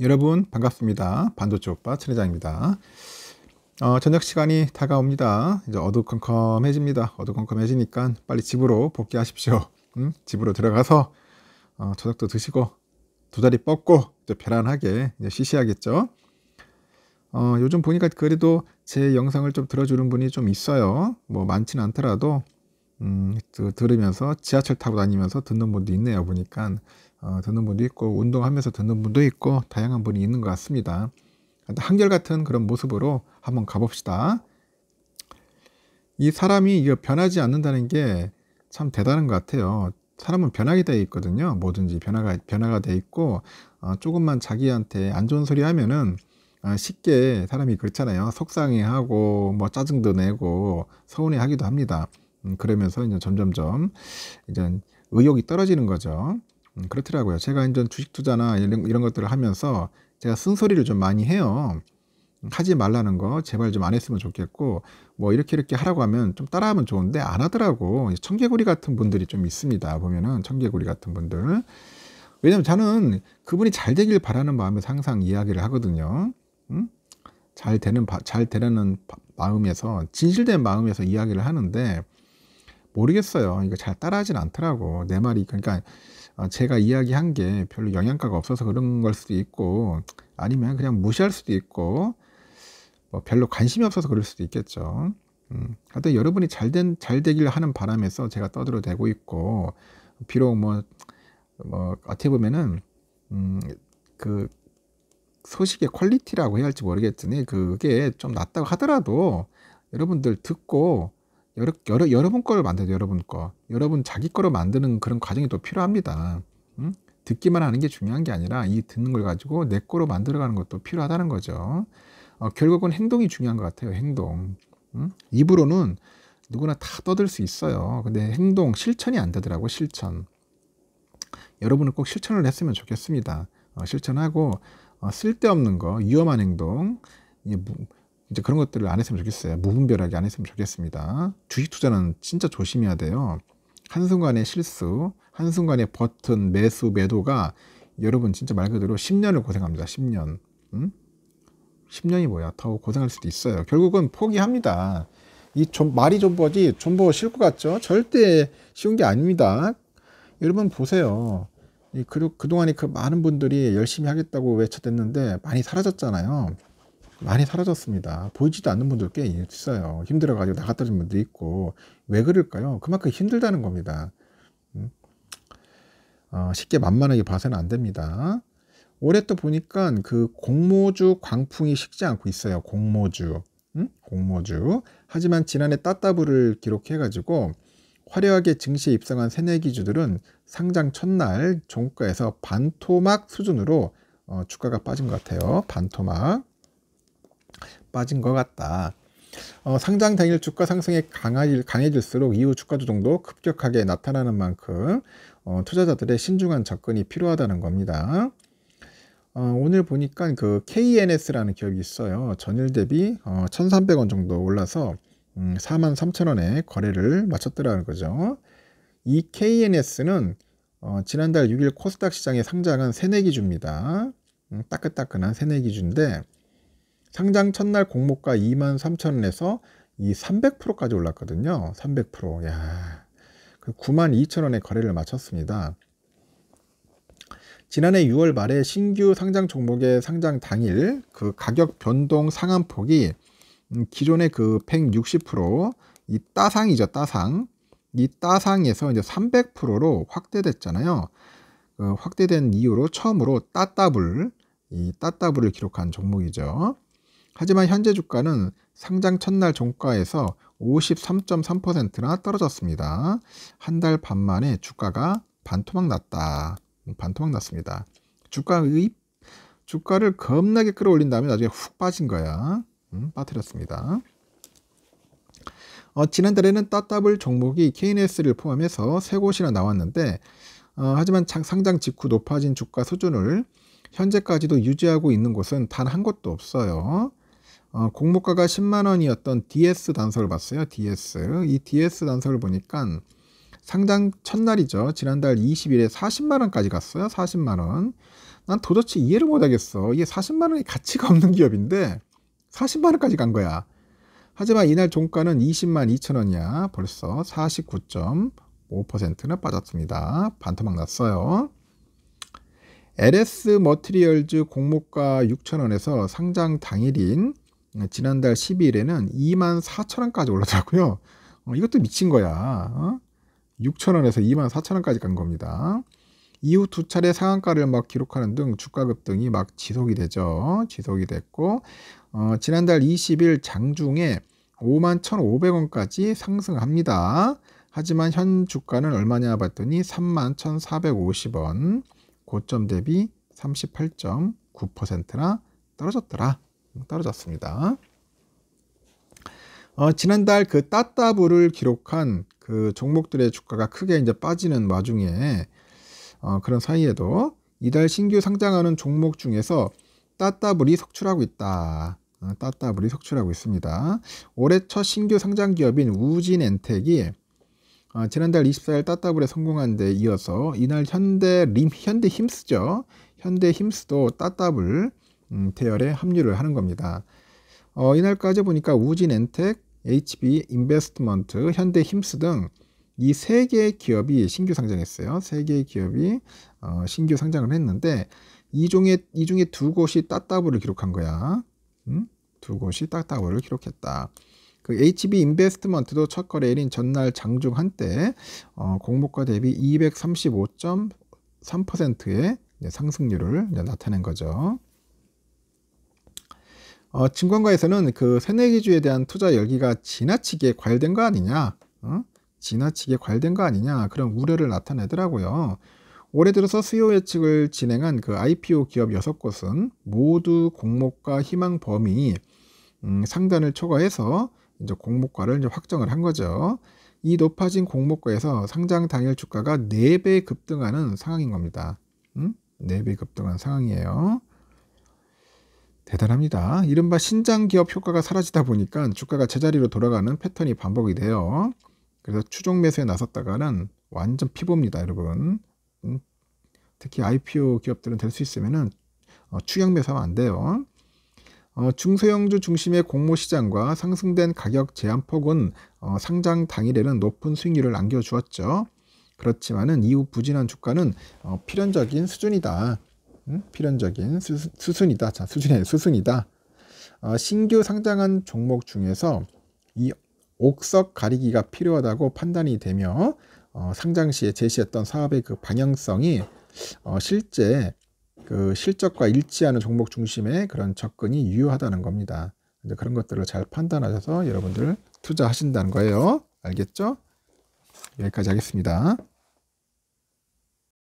여러분 반갑습니다. 반도체 오빠 최회장입니다 어, 저녁 시간이 다가옵니다. 이제 어두컴컴해집니다. 어두컴컴해지니까 빨리 집으로 복귀하십시오. 응? 집으로 들어가서 어, 저녁도 드시고 두 다리 뻗고 또 편안하게 이제 쉬셔야겠죠. 어, 요즘 보니까 그래도 제 영상을 좀 들어주는 분이 좀 있어요. 뭐 많진 않더라도 음, 그, 들으면서 지하철 타고 다니면서 듣는 분도 있네요. 보니까 어, 듣는 분도 있고 운동하면서 듣는 분도 있고 다양한 분이 있는 것 같습니다. 한결같은 그런 모습으로 한번 가봅시다. 이 사람이 이거 변하지 않는다는 게 참 대단한 것 같아요. 사람은 변하게 되어 있거든요. 뭐든지 변화가 변화가 되어 있고 어, 조금만 자기한테 안 좋은 소리 하면은 어, 쉽게 사람이 그렇잖아요. 속상해하고 뭐 짜증도 내고 서운해하기도 합니다. 음, 그러면서 이제 점점점 이제 의욕이 떨어지는 거죠. 음, 그렇더라고요. 제가 이전 주식 투자나 이런, 이런 것들을 하면서 제가 쓴소리를 좀 많이 해요. 음, 하지 말라는 거 제발 좀 안 했으면 좋겠고 뭐 이렇게 이렇게 하라고 하면 좀 따라하면 좋은데 안 하더라고 청개구리 같은 분들이 좀 있습니다 보면은 청개구리 같은 분들 왜냐면 저는 그분이 잘 되길 바라는 마음에서 항상 이야기를 하거든요 응? 음? 잘 되는 바, 잘 되려는 바, 마음에서 진실된 마음에서 이야기를 하는데 모르겠어요 이거 잘 따라하진 않더라고 내 말이 그러니까 어, 제가 이야기한 게 별로 영양가가 없어서 그런 걸 수도 있고 아니면 그냥 무시할 수도 있고 뭐 별로 관심이 없어서 그럴 수도 있겠죠. 음, 하여튼 여러분이 잘 된 잘되기를 하는 바람에서 제가 떠들어 대고 있고 비록 뭐, 뭐 어떻게 보면은 음, 그 소식의 퀄리티라고 해야 할지 모르겠더니 그게 좀 낮다고 하더라도 여러분들 듣고 여러, 여러, 여러분 거를 만들죠. 여러분 거. 여러분 자기 거로 만드는 그런 과정이 또 필요합니다. 응? 음? 듣기만 하는 게 중요한 게 아니라 이 듣는 걸 가지고 내 거로 만들어가는 것도 필요하다는 거죠. 어, 결국은 행동이 중요한 것 같아요. 행동. 응? 음? 입으로는 누구나 다 떠들 수 있어요. 근데 행동, 실천이 안 되더라고, 실천. 여러분은 꼭 실천을 했으면 좋겠습니다. 어, 실천하고, 어, 쓸데없는 거, 위험한 행동, 뭐, 이제 그런 것들을 안 했으면 좋겠어요. 무분별하게 안 했으면 좋겠습니다. 주식 투자는 진짜 조심해야 돼요. 한순간의 실수, 한순간의 버튼, 매수, 매도가 여러분 진짜 말 그대로 10년을 고생합니다. 10년. 응? 10년이 뭐야. 더 고생할 수도 있어요. 결국은 포기합니다. 이 좀, 말이 좀뭐지 존버 싫것 뭐 같죠? 절대 쉬운 게 아닙니다. 여러분 보세요. 그리고 그동안에 그 많은 분들이 열심히 하겠다고 외쳐댔는데 많이 사라졌잖아요. 많이 사라졌습니다. 보이지도 않는 분들 꽤 있어요. 힘들어가지고 나갔다는 분도 있고 왜 그럴까요? 그만큼 힘들다는 겁니다. 음. 어, 쉽게 만만하게 봐서는 안 됩니다. 올해 또 보니까 그 공모주 광풍이 식지 않고 있어요. 공모주. 음? 공모주. 하지만 지난해 따따블을 기록해가지고 화려하게 증시에 입성한 새내기주들은 상장 첫날 종가에서 반토막 수준으로 어, 주가가 빠진 것 같아요. 반토막. 빠진 것 같다. 어, 상장 당일 주가 상승에 강할, 강해질수록 이후 주가 조정도 급격하게 나타나는 만큼 어, 투자자들의 신중한 접근이 필요하다는 겁니다. 어, 오늘 보니까 그 KNS라는 기업이 있어요. 전일 대비 어, 1,300원 정도 올라서 음, 43,000원에 거래를 마쳤더라는 거죠. 이 KNS는 어, 지난달 6일 코스닥 시장에 상장한 새내기주입니다. 음, 따끈따끈한 새내기주인데 상장 첫날 공모가 2만 3천원에서 이 300%까지 올랐거든요. 300%. 야. 그 9만 2천원에 거래를 마쳤습니다. 지난해 6월 말에 신규 상장 종목의 상장 당일 그 가격 변동 상한폭이 음, 기존의 그 160%이 따상이죠 따상 이 따상에서 이제 300%로 확대됐잖아요. 그 확대된 이유로 처음으로 따따블 이 따따블을 기록한 종목이죠. 하지만 현재 주가는 상장 첫날 종가에서 53.3%나 떨어졌습니다. 한 달 반 만에 주가가 반토막 났다. 음, 반토막 났습니다. 주가의 주가를 겁나게 끌어올린 다음에 나중에 훅 빠진 거야. 음, 빠뜨렸습니다. 어, 지난달에는 따따블 종목이 KNS를 포함해서 세 곳이나 나왔는데 어, 하지만 상장 직후 높아진 주가 수준을 현재까지도 유지하고 있는 곳은 단 한 곳도 없어요. 어, 공모가가 10만 원이었던 DS 단서를 봤어요. DS. 이 DS 단서를 보니까 상장 첫날이죠. 지난달 20일에 40만 원까지 갔어요. 40만 원. 난 도대체 이해를 못 하겠어. 이게 40만 원이 가치가 없는 기업인데 40만 원까지 간 거야. 하지만 이날 종가는 20만 2천 원이야. 벌써 4 9 5나 빠졌습니다. 반토막 났어요. LS 머트리얼즈 공모가 6천 원에서 상장 당일인 예, 지난달 12일에는 2만 4천 원까지 올랐더라고요. 어, 이것도 미친 거야. 어? 6천 원에서 2만 4천 원까지 간 겁니다. 이후 두 차례 상한가를 막 기록하는 등 주가 급등이 막 지속이 되죠. 지속이 됐고 어, 지난달 20일 장중에 5만 1,500원까지 상승합니다. 하지만 현 주가는 얼마냐 봤더니 3만 1,450원 고점 대비 38.9%나 떨어졌더라. 떨어졌습니다. 어, 지난달 그 따따블을 기록한 그 종목들의 주가가 크게 이제 빠지는 와중에 어, 그런 사이에도 이달 신규 상장하는 종목 중에서 따따블이 속출하고 있다. 어, 따따블이 속출하고 있습니다. 올해 첫 신규 상장 기업인 우진엔텍이 어, 지난달 24일 따따블에 성공한 데 이어서 이날 현대 림, 현대 힘스죠. 현대 힘스도 따따블 음, 대열에 합류를 하는 겁니다. 어, 이날까지 보니까 우진엔텍, HB 인베스트먼트, 현대힘스 등 이 세 개의 기업이 신규 상장했어요. 세 개의 기업이 어, 신규 상장을 했는데 이 중에 이 중에 두 곳이 따따블을 기록한 거야. 음? 두 곳이 따따블을 기록했다. 그 HB 인베스트먼트도 첫 거래일인 전날 장중 한때 어, 공모가 대비 235.3%의 상승률을 나타낸 거죠. 어, 증권가에서는 그 새내기주에 대한 투자 열기가 지나치게 과열된 거 아니냐, 어? 지나치게 과열된 거 아니냐 그런 우려를 나타내더라고요. 올해 들어서 수요 예측을 진행한 그 IPO 기업 6곳은 모두 공모가 희망 범위 음, 상단을 초과해서 이제 공모가를 이제 확정을 한 거죠. 이 높아진 공모가에서 상장 당일 주가가 4배 급등하는 상황인 겁니다. 음? 4배 급등한 상황이에요. 대단합니다. 이른바 신장 기업 효과가 사라지다 보니까 주가가 제자리로 돌아가는 패턴이 반복이 돼요. 그래서 추종 매수에 나섰다가는 완전 피봅니다, 여러분. 음, 특히 IPO 기업들은 될 수 있으면은 어, 추격 매수하면 안 돼요. 어, 중소형주 중심의 공모 시장과 상승된 가격 제한폭은 어, 상장 당일에는 높은 수익률을 안겨주었죠. 그렇지만은 이후 부진한 주가는 필연적인 수준이다. 음? 필연적인 수순, 수순이다. 자, 수준이 수순이다. 어, 신규 상장한 종목 중에서 이 옥석 가리기가 필요하다고 판단이 되며 어, 상장 시에 제시했던 사업의 그 방향성이 어, 실제 그 실적과 일치하는 종목 중심의 그런 접근이 유효하다는 겁니다. 이제 그런 것들을 잘 판단하셔서 여러분들 투자하신다는 거예요. 알겠죠? 여기까지 하겠습니다.